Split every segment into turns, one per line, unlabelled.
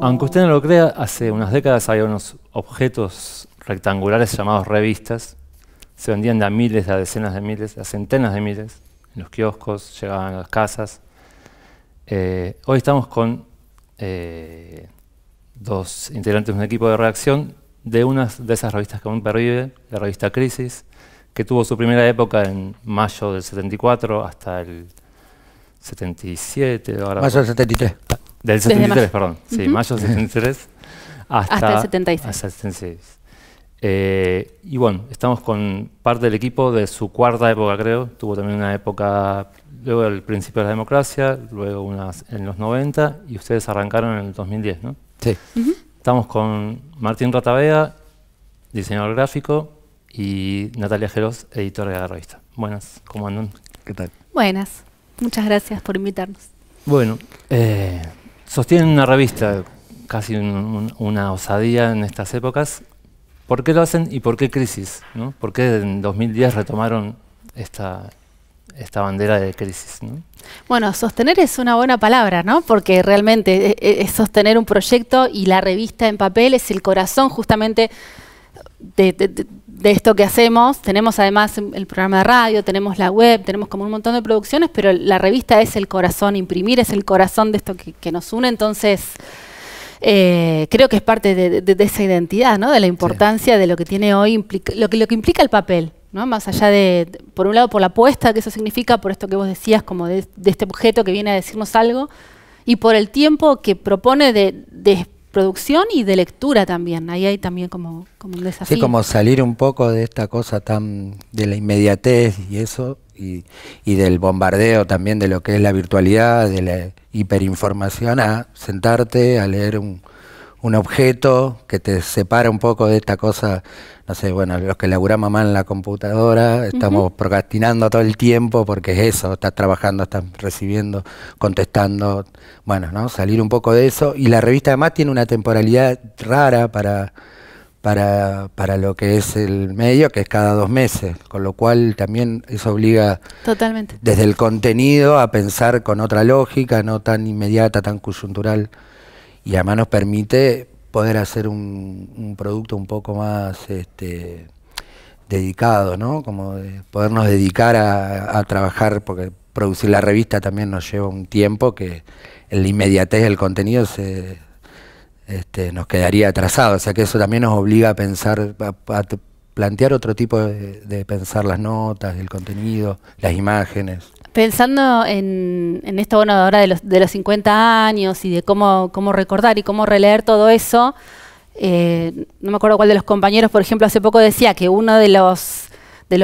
Aunque usted no lo crea, hace unas décadas había unos objetos rectangulares llamados revistas. Se vendían de a miles, de a decenas de miles, a centenas de miles. En los kioscos, llegaban a las casas. Eh, hoy estamos con eh, dos integrantes de un equipo de redacción de una de esas revistas que aún pervive, la revista Crisis, que tuvo su primera época en mayo del 74 hasta el 77. mayo del 73. Del 73, perdón. Sí, mayo del 73 hasta, el 76. Eh, y bueno, estamos con parte del equipo de su cuarta época, creo. Tuvo también una época, luego el principio de la democracia, luego unas en los 90 y ustedes arrancaron en el 2010, ¿no? Sí. Estamos con Martín Ratavea, diseñador gráfico, y Natalia Geros, editora de la revista. Buenas, ¿cómo andan? ¿Qué tal?
Buenas, muchas gracias por invitarnos.
Bueno, eh, Sostienen una revista, casi una osadía en estas épocas. ¿Por qué lo hacen y por qué crisis? ¿Por qué en 2010 retomaron esta, esta bandera de crisis?
Bueno, sostener es una buena palabra, ¿no? Porque realmente eh, eh, es sostener un proyecto y la revista en papel es el corazón justamente de, de esto que hacemos. Tenemos además el programa de radio, tenemos la web, tenemos como un montón de producciones, pero la revista es el corazón, imprimir es el corazón de esto que, nos une. Entonces, eh, creo que es parte de, de, esa identidad, ¿no? De la importancia de lo que tiene hoy, lo, que, lo que implica el papel. ¿no? Más allá de, por un lado, por la apuesta que eso significa, por esto que vos decías, como de, este objeto que viene a decirnos algo, y por el tiempo que propone de producción y de lectura también. Ahí hay también como, como un desafío. Sí, como
salir un poco de esta cosa tan de la inmediatez y eso, y, y del bombardeo también de lo que es la virtualidad, de la hiperinformación, a sentarte a leer un, un objeto que te separa un poco de esta cosa, no sé, bueno, los que laburamos más en la computadora, estamos procrastinando todo el tiempo porque es eso, estás trabajando, estás recibiendo, contestando, bueno, ¿no? Salir un poco de eso. Y la revista además tiene una temporalidad rara para, para, para lo que es el medio, que es cada dos meses, con lo cual también eso obliga Totalmente. desde el contenido a pensar con otra lógica, no tan inmediata, tan coyuntural y además nos permite poder hacer un, producto un poco más este, dedicado, ¿no? Como de podernos dedicar a, trabajar, porque producir la revista también nos lleva un tiempo que la inmediatez del contenido se, este, nos quedaría atrasado. O sea que eso también nos obliga a pensar, a, plantear otro tipo de pensar las notas, el contenido, las imágenes.
Pensando en, esto, bueno, ahora de los, 50 años y de cómo, recordar y cómo releer todo eso, eh, no me acuerdo cuál de los compañeros, por ejemplo, hace poco decía que uno de los,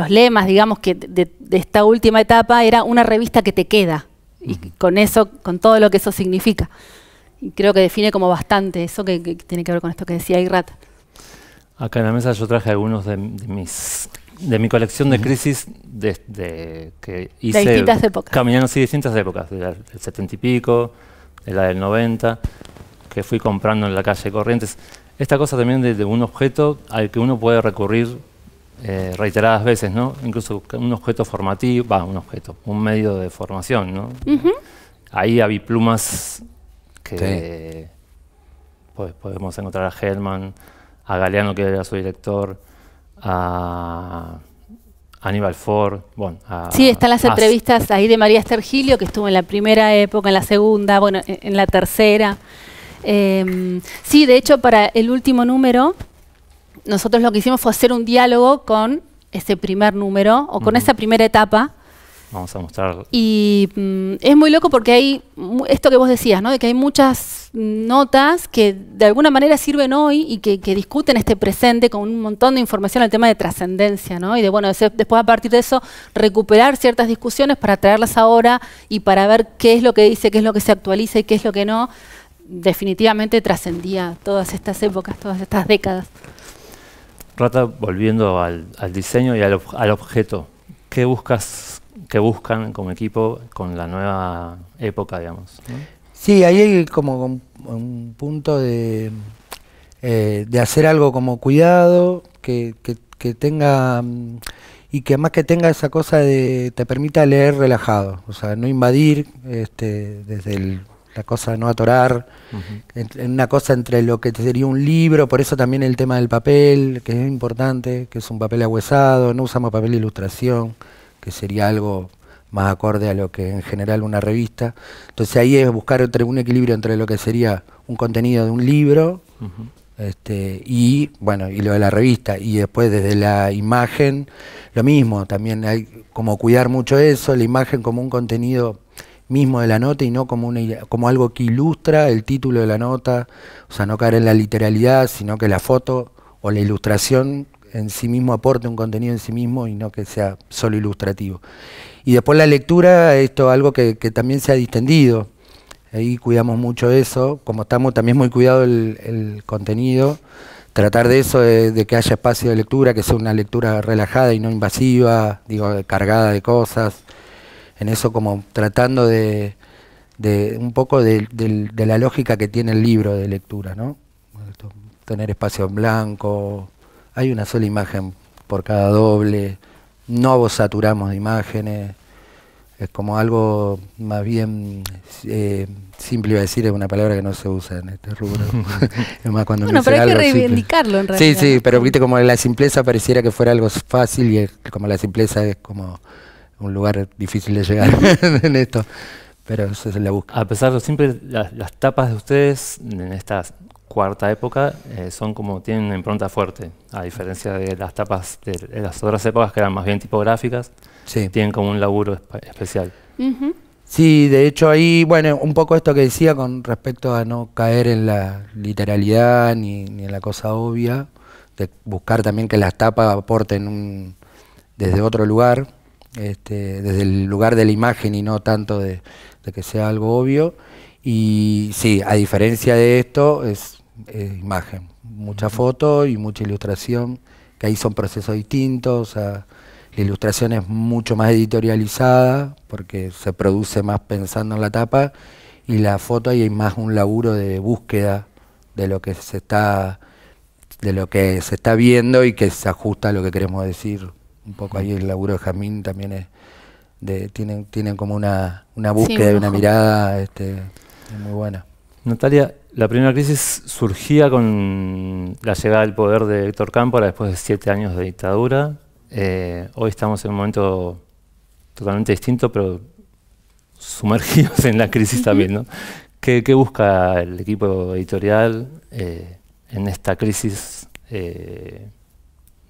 lemas, digamos, que de, esta última etapa era una revista que te queda, y con eso, con todo lo que eso significa. Y creo que define como bastante eso que, tiene que ver con esto que decía Irat.
Acá en la mesa yo traje algunos de mis de mi colección de crisis desde que hice. De distintas épocas. Caminando distintas épocas, del setenta y pico, de la del 90, que fui comprando en la calle Corrientes. Esta cosa también de, un objeto al que uno puede recurrir eh, reiteradas veces, ¿no? Incluso un objeto formativo, va, un objeto, un medio de formación, ¿no? Ahí había plumas que pues, podemos encontrar a Hellman, a Galeano, que era su director a Aníbal Ford. Bueno, sí, están las entrevistas
ahí de María Estergilio, que estuvo en la primera época, en la segunda, bueno, e-, en, la tercera. Em, sí, de hecho, para el último número, nosotros lo que hicimos fue hacer un diálogo con ese primer número o con esa primera etapa
Vamos a mostrar. Y mm,
es muy loco porque hay esto que vos decías, ¿no? De que hay muchas notas que de alguna manera sirven hoy y que, discuten este presente con un montón de información al tema de trascendencia, ¿no? Y de, bueno, después a partir de eso recuperar ciertas discusiones para traerlas ahora y para ver qué es lo que dice, qué es lo que se actualiza y qué es lo que no. Definitivamente trascendía todas estas épocas, todas estas décadas.
Rata, volviendo al, diseño y al, al objeto, ¿qué buscas que buscan como equipo con la nueva época, digamos.
Sí, ahí hay como un, punto de, eh, de hacer algo como cuidado, que, tenga mm, y que más que tenga esa cosa de te permita leer relajado, o sea, no invadir este, desde la cosa no atorar, en, una cosa entre lo que sería un libro, por eso también el tema del papel, que es importante, que es un papel ahuesado, no usamos papel de ilustración, que sería algo más acorde a lo que en general una revista. Entonces ahí es buscar un equilibrio entre lo que sería un contenido de un libro este, y bueno y lo de la revista y después desde la imagen lo mismo también hay como cuidar mucho eso la imagen como un contenido mismo de la nota y no como como algo que ilustra el título de la nota o sea no caer en la literalidad sino que la foto o la ilustración en sí mismo aporte un contenido en sí mismo y no que sea solo ilustrativo. Y después la lectura, esto algo que, también se ha distendido, ahí cuidamos mucho eso, como estamos también muy cuidado el, contenido, tratar de eso, eh, de, que haya espacio de lectura, que sea una lectura relajada y no invasiva, digo, cargada de cosas, en eso como tratando de, un poco de, de la lógica que tiene el libro de lectura, ¿no? Tener espacio en blanco, hay una sola imagen por cada doble, no vos saturamos de imágenes, es como algo más bien eh, simple iba a decir, es una palabra que no se usa en este rubro. más cuando bueno, pero hay que reivindicarlo en realidad. Sí, sí, pero viste como la simpleza pareciera que fuera algo fácil y como la simpleza es como un lugar difícil de llegar en esto. Pero eso es la
búsqueda. A pesar de siempre las tapas de ustedes en estas cuarta época eh, son como tienen una impronta fuerte, a diferencia de las tapas de, las otras épocas que eran más bien tipográficas, tienen como un laburo especial.
Sí, de hecho ahí, bueno, un poco esto que decía con respecto a no caer en la literalidad ni, ni en la cosa obvia, de buscar también que las tapas aporten un, desde otro lugar, este, desde el lugar de la imagen y no tanto de, de que sea algo obvio. Y sí, a diferencia de esto, es eh, imagen, mucha foto y mucha ilustración, que ahí son procesos distintos, la ilustración es mucho más editorializada porque se produce más pensando en la tapa y la foto ahí hay más un laburo de búsqueda de lo que se está de lo que se está viendo y que se ajusta a lo que queremos decir. Un poco ahí el laburo de Jamín también es tienen, tienen como una, una búsqueda una mirada este,
muy buena. Natalia, la primera crisis surgía con la llegada al poder de Héctor Cámpora después de siete años de dictadura. Eh, hoy estamos en un momento totalmente distinto, pero sumergidos en la crisis también. ¿Qué, busca el equipo editorial eh, en esta crisis? Eh,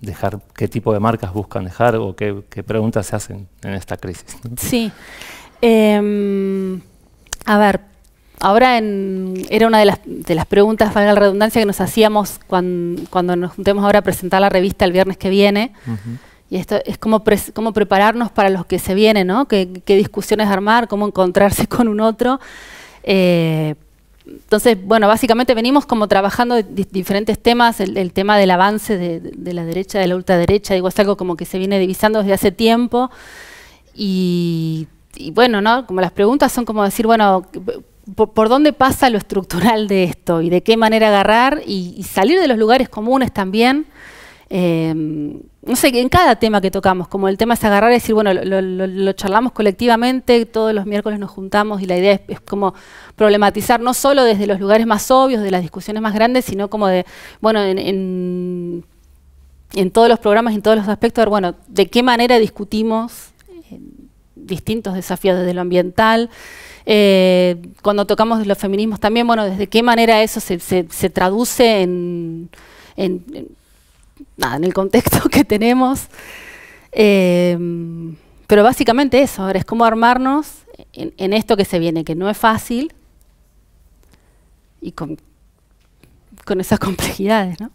dejar ¿Qué tipo de marcas buscan dejar o qué, preguntas se hacen en esta crisis? Sí.
Em, a ver, Ahora en, era una de las, preguntas, valga la redundancia, que nos hacíamos cuando, nos juntemos ahora a presentar la revista el viernes que viene. Y esto es cómo, prepararnos para los que se vienen, ¿no? Qué, discusiones armar, cómo encontrarse con un otro. Eh, entonces, bueno, básicamente venimos como trabajando diferentes temas, el, tema del avance de, la derecha, de la ultraderecha, digo, es algo como que se viene divisando desde hace tiempo. Y, y bueno, ¿no? Como las preguntas son como decir, bueno, por, dónde pasa lo estructural de esto y de qué manera agarrar y, salir de los lugares comunes también. Em, no sé, en cada tema que tocamos, como el tema es agarrar y decir, bueno, lo, charlamos colectivamente, todos los miércoles nos juntamos y la idea es, como problematizar no solo desde los lugares más obvios, de las discusiones más grandes, sino como de, bueno, en, todos los programas, en todos los aspectos, bueno, de qué manera discutimos eh, distintos desafíos desde lo ambiental, eh, cuando tocamos los feminismos también, bueno, desde qué manera eso se, traduce en, el contexto que tenemos. Eh, pero básicamente eso, ahora es cómo armarnos en, esto que se viene, que no es fácil y con, esas complejidades, ¿no?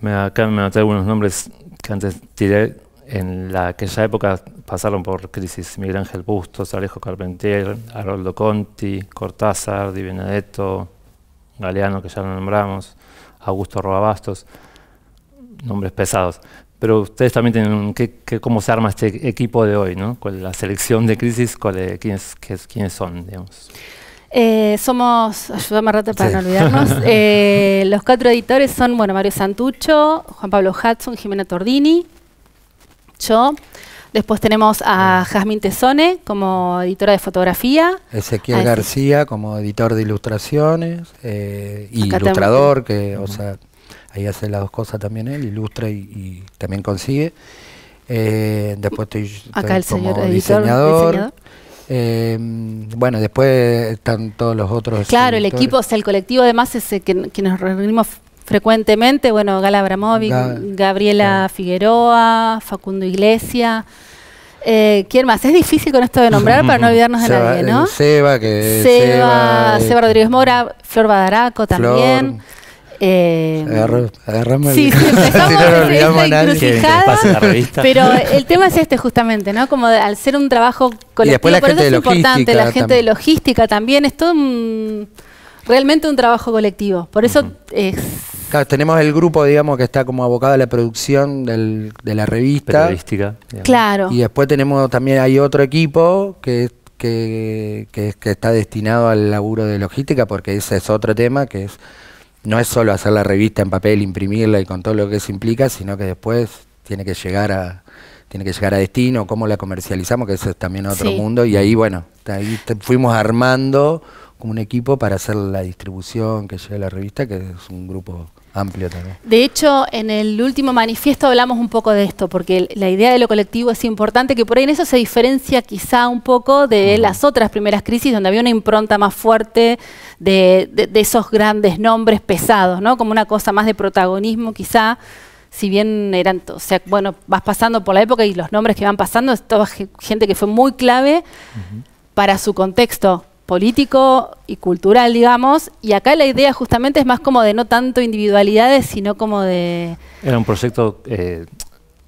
me, acá me noté algunos nombres que antes tiré en la aquella época pasaron por crisis Miguel Ángel Bustos, Alejo Carpentier, Haroldo Conti, Cortázar, Di Benedetto, Galeano, que ya lo nombramos, Augusto Robabastos, nombres pesados. Pero ustedes también tienen qué cómo se arma este equipo de hoy, ¿no? Con la selección de crisis, con, quiénes, son, digamos.
Eh, somos, ayúdame rato para no olvidarnos, eh, los cuatro editores son bueno, Mario Santucho, Juan Pablo Hudson, Jimena Tordini, Después tenemos a Jazmín Tesone como editora de fotografía.
Ezequiel García como editor de ilustraciones eh, ilustrador, que, o sea, ahí hace las dos cosas también él, ilustra y, también consigue. Eh, después estoy, el como diseñador. Eh, bueno, después están todos los otros. Claro, el equipo,
es el colectivo además es que nos reunimos frecuentemente, bueno, Gala Abramovic, Gabriela Figueroa, Facundo Iglesia. Eh, ¿Quién más? Es difícil con esto de nombrar para no olvidarnos de nadie, ¿no? Eh, Seba, que Seba, Seba, eh, Rodríguez Mora, Flor Badaraco también. Pero el tema es este justamente, ¿no? Como al ser un trabajo colectivo, la por eso es importante, la gente de logística también, es todo realmente un trabajo colectivo. Por eso es
Claro, tenemos el grupo, digamos, que está como abocado a la producción de la revista. Periodística. Claro. Y después tenemos también, hay otro equipo que que, está destinado al laburo de logística, porque ese es otro tema, que es no es solo hacer la revista en papel, imprimirla y con todo lo que eso implica, sino que después tiene que llegar a tiene que llegar a destino, cómo la comercializamos, que eso es también otro mundo. Y ahí, bueno, ahí fuimos armando como un equipo para hacer la distribución que llegue a la revista, que es un grupo amplio también.
De hecho, en el último manifiesto hablamos un poco de esto, porque la idea de lo colectivo es importante, que por ahí en eso se diferencia quizá un poco de las otras primeras crisis, donde había una impronta más fuerte de, esos grandes nombres pesados, ¿no? Como una cosa más de protagonismo quizá. Si bien eran, o sea, bueno, vas pasando por la época y los nombres que van pasando, es toda gente que fue muy clave para su contexto político y cultural, digamos, y acá la idea justamente es más como de no tanto individualidades, sino como de...
Era un proyecto, eh,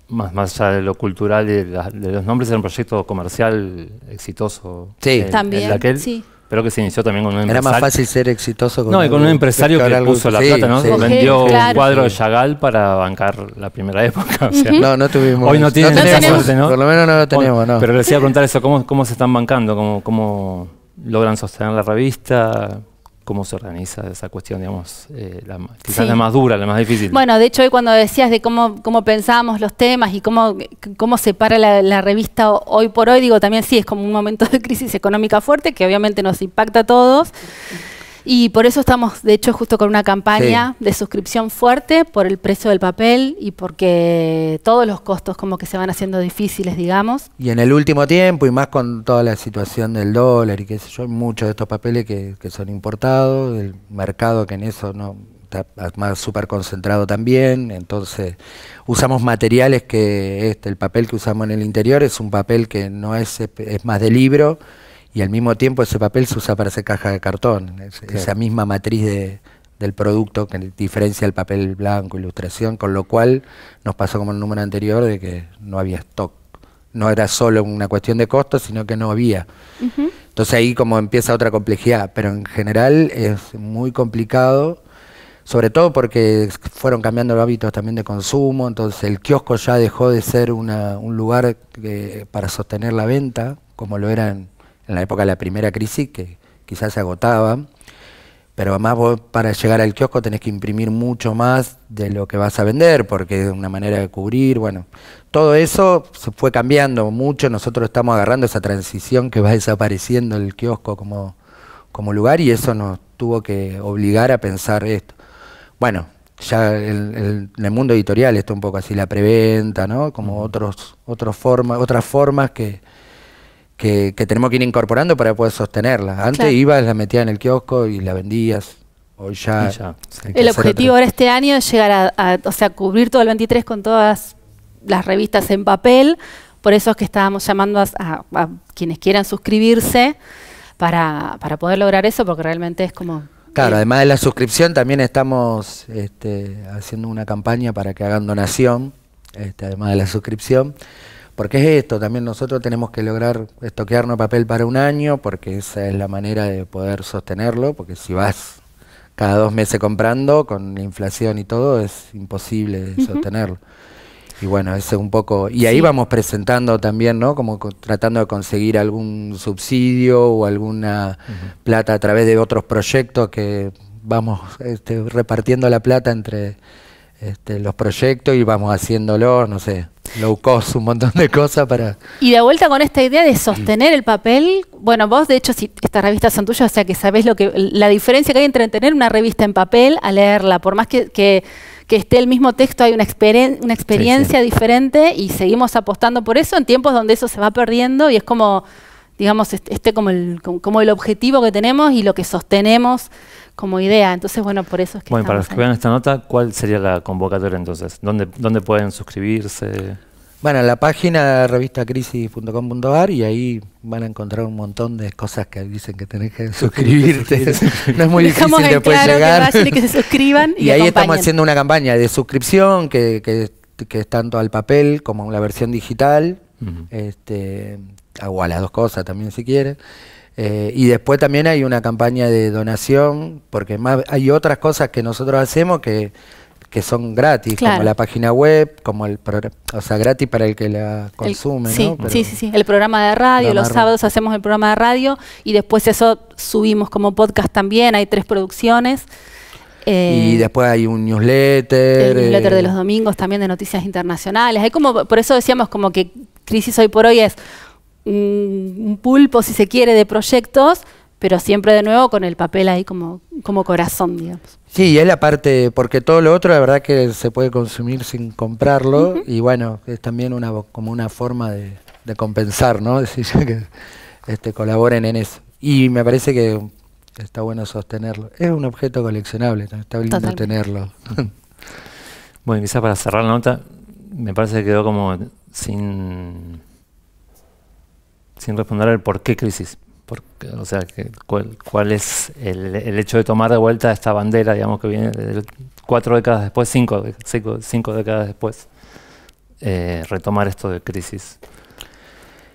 más, más allá de lo cultural y de, los nombres, era un proyecto comercial exitoso. Sí, eh, también, sí. Pero que se inició también con un empresario. Era más fácil
ser exitoso
con No, y con un, empresario que, puso la plata, ¿no? Vendió un cuadro de Chagall para bancar la primera época. No, no tuvimos. Hoy no tienen tenemos, ¿no? Por lo
menos no lo tenemos, no. Pero
les iba a preguntar eso, ¿cómo, cómo se están bancando? ¿Cómo, cómo logran sostener la revista? ¿Cómo se organiza esa cuestión, digamos, eh, la, quizás la más dura, la más difícil? Bueno,
de hecho, hoy cuando decías de cómo, cómo pensábamos los temas y cómo, cómo se para la, la, revista hoy por hoy, digo, también sí, es como un momento de crisis económica fuerte que obviamente nos impacta a todos. Y por eso estamos, de hecho, justo con una campaña de suscripción fuerte por el precio del papel y porque todos los costos como que se van haciendo difíciles, digamos.
Y en el último tiempo, y más con toda la situación del dólar y qué sé yo, muchos de estos papeles que, son importados, el mercado que en eso no está más súper concentrado también, entonces usamos materiales que este, el papel que usamos en el interior es un papel que no es, es más de libro y al mismo tiempo ese papel se usa para hacer caja de cartón, esa misma matriz del producto que diferencia el papel blanco, ilustración, con lo cual nos pasó como en el número anterior de que no había stock. No era solo una cuestión de costo, sino que no había. Entonces ahí como empieza otra complejidad, pero en general es muy complicado, sobre todo porque fueron cambiando los hábitos también de consumo, entonces el kiosco ya dejó de ser una, un lugar para sostener la venta, como lo eran en la época de la primera crisis, que quizás se agotaba, pero además para llegar al kiosco tenés que imprimir mucho más de lo que vas a vender, porque es una manera de cubrir, bueno, todo eso se fue cambiando mucho, nosotros estamos agarrando esa transición que va desapareciendo el kiosco como, como lugar y eso nos tuvo que obligar a pensar esto. Bueno, ya en el, mundo editorial está un poco así, la preventa, ¿no? Como otros, otros formas otras formas que, que, tenemos que ir incorporando para poder sostenerla. Antes ibas, la metías en el kiosco y la vendías. Hoy ya. El objetivo ahora
este año es llegar a, o sea, cubrir todo el 23 con todas las revistas en papel. Por eso es que estábamos llamando a, quienes quieran suscribirse para, para poder lograr eso, porque realmente es como
Claro, además de la suscripción, también estamos este, haciendo una campaña para que hagan donación, este, además de la suscripción. Porque es esto, también nosotros tenemos que lograr estoquearnos papel para un año, porque esa es la manera de poder sostenerlo, porque si vas cada dos meses comprando, con la inflación y todo, es imposible sostenerlo. Y bueno, ese un poco. Y ahí vamos presentando también, ¿no? Como tratando de conseguir algún subsidio o alguna plata a través de otros proyectos que vamos este, repartiendo la plata entre este, los proyectos y vamos haciéndolo, no sé low cost, un montón de cosas para...
Y de vuelta con esta idea de sostener el papel, bueno, vos de hecho si estas revistas son tuyas, o sea que sabés lo que, la diferencia que hay entre tener una revista en papel a leerla, por más que, esté el mismo texto, hay una, experiencia diferente y seguimos apostando por eso en tiempos donde eso se va perdiendo y es como digamos, este, este como como el objetivo que tenemos y lo que sostenemos como idea. Entonces, bueno, por eso es que... Bueno, para los que
vean esta nota, ¿cuál sería la convocatoria entonces? ¿Dónde, dónde pueden suscribirse?
Bueno, la página revistacrisis.com.ar y ahí van a encontrar un montón de cosas que dicen que tenés que suscribirte. no es muy difícil después llegar. Que, que se suscriban y, ahí estamos haciendo una campaña de suscripción que, que, es tanto al papel como a la versión digital. este, o a las dos cosas también si quieren. Eh, y después también hay una campaña de donación, porque más, hay otras cosas que nosotros hacemos que, son gratis, como la página web, como el o sea, gratis para el que la consume. sí, sí,
sí, el programa de radio, los sábados hacemos el programa de radio y después eso subimos como podcast también, hay tres producciones. y eh,
después hay un newsletter. El newsletter de eh, los
domingos también de noticias internacionales. Hay como, por eso decíamos como que Crisis hoy por hoy es un, pulpo, si se quiere, de proyectos, pero siempre de nuevo con el papel ahí como, como corazón, digamos.
Sí, es la parte, porque todo lo otro la verdad que se puede consumir sin comprarlo y bueno, es también una, como una forma de, compensar, ¿no? Decir que este, colaboren en eso. Y me parece que está bueno sostenerlo. Es un objeto coleccionable, está lindo tenerlo.
bueno, quizás para cerrar la nota, me parece que quedó como sin sin responder al por qué crisis. o sea, cuál, es el, hecho de tomar de vuelta esta bandera, digamos, que viene cuatro décadas después, cinco, cinco, décadas después, eh, retomar esto de crisis.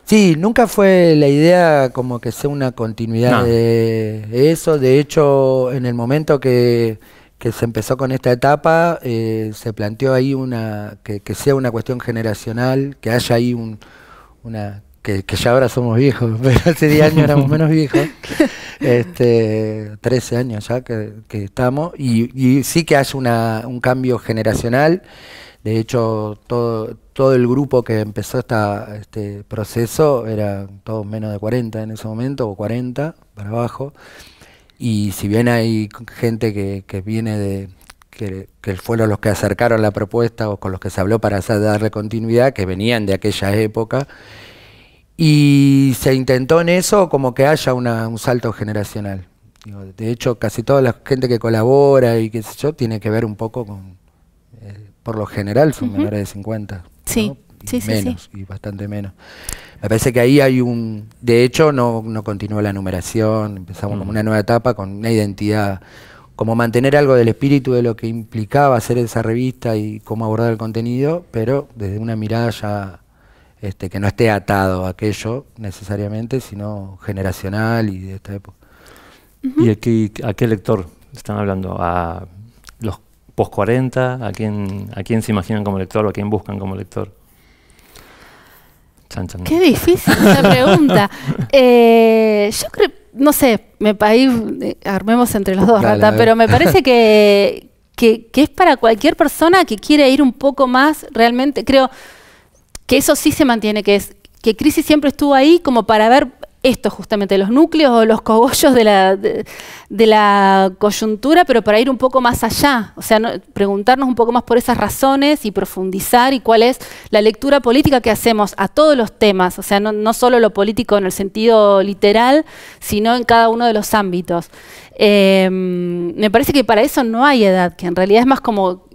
Sí, nunca fue la idea como que sea una continuidad de eso. De hecho, en el momento que, se empezó con esta etapa, eh, se planteó ahí una que, sea una cuestión generacional, que haya ahí una que, ya ahora somos viejos, pero hace 10 años éramos menos viejos, este, 13 años ya que, estamos, y, sí que hay una, un cambio generacional. De hecho, todo, todo el grupo que empezó esta, este proceso era todos menos de 40 en ese momento, o 40 para abajo. Y si bien hay gente que, viene de, que, fueron los que acercaron la propuesta o con los que se habló para darle continuidad, que venían de aquella época y se intentó en eso como que haya un salto generacional. De hecho, casi toda la gente que colabora y qué sé yo, tiene que ver un poco con, eh, por lo general, son menores de 50. Sí, sí, menos, sí, Y bastante menos. Me parece que ahí hay un... De hecho, no, no continuó la numeración, empezamos como mm. una nueva etapa con una identidad, como mantener algo del espíritu de lo que implicaba hacer esa revista y cómo abordar el contenido, pero desde una mirada ya este, que no esté atado a aquello necesariamente, sino generacional y de esta época.
¿Y aquí, a qué lector están hablando? ¿A los post 40? ¿A quién, ¿A quién se imaginan como lector o a quién buscan como lector? Qué difícil esa pregunta.
Eh, yo creo, no sé, me ahí eh, armemos entre los dos, Rata, pero me parece que, que es para cualquier persona que quiere ir un poco más realmente, creo que eso sí se mantiene, que es que crisis siempre estuvo ahí como para ver esto justamente, los núcleos o los cogollos de la, de, la coyuntura, pero para ir un poco más allá, o sea, preguntarnos un poco más por esas razones y profundizar y cuál es la lectura política que hacemos a todos los temas, o sea, no, solo lo político en el sentido literal, sino en cada uno de los ámbitos. Eh, me parece que para eso no hay edad, que en realidad es más como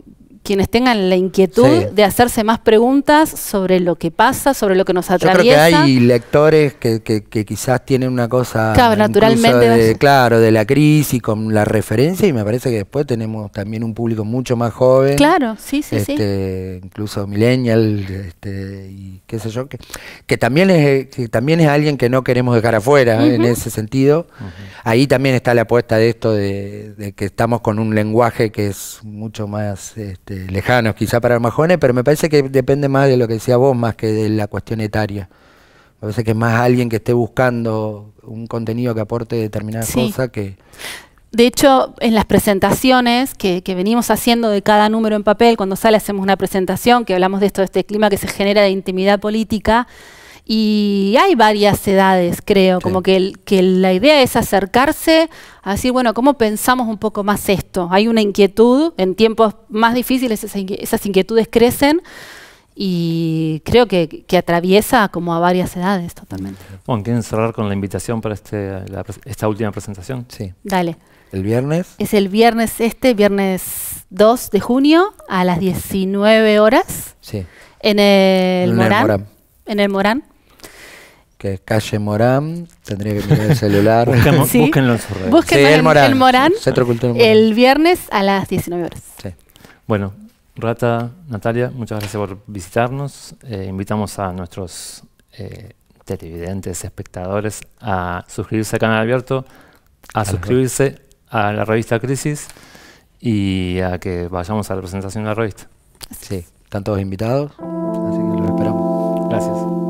quienes tengan la inquietud de hacerse más preguntas sobre lo que pasa, sobre lo que nos atraviesa. Yo creo que hay
lectores que, quizás tienen una cosa claro, naturalmente de, claro, de la crisis con la referencia y me parece que después tenemos también un público mucho más joven. Claro, sí, sí, este, Incluso millennial, este, y qué sé yo, que, también es también es alguien que no queremos dejar afuera ¿eh? en ese sentido. Ahí también está la apuesta de esto de, de, que estamos con un lenguaje que es mucho más este, eh, lejanos quizá para majone, pero me parece que depende más de lo que decía vos, más que de la cuestión etaria. Me parece que es más alguien que esté buscando un contenido que aporte determinada cosa que...
De hecho, en las presentaciones que, que, venimos haciendo de cada número en papel, cuando sale hacemos una presentación que hablamos de esto, de este clima que se genera de intimidad política, y hay varias edades, creo, como que, la idea es acercarse a decir, bueno, ¿cómo pensamos un poco más esto? Hay una inquietud, en tiempos más difíciles esas inquietudes crecen y creo que, atraviesa como a varias edades totalmente.
Bueno, ¿quieren cerrar con la invitación para este, esta última presentación? Sí. Dale. ¿El viernes?
Es el viernes este, viernes 2 de junio a las 19 horas. Sí. En el, Morán. En el Morán
calle Morán, tendría que mirar el celular. Búsquenlo en sus redes.
el Morán, el Centro Cultural el viernes a las 19 horas.
Bueno, Rata, Natalia, muchas gracias por visitarnos. Eh, invitamos a nuestros eh, televidentes, espectadores, a suscribirse al canal abierto, a, a suscribirse a la revista Crisis y a que vayamos a la presentación de la revista. Sí, están todos invitados, así que los esperamos. Gracias.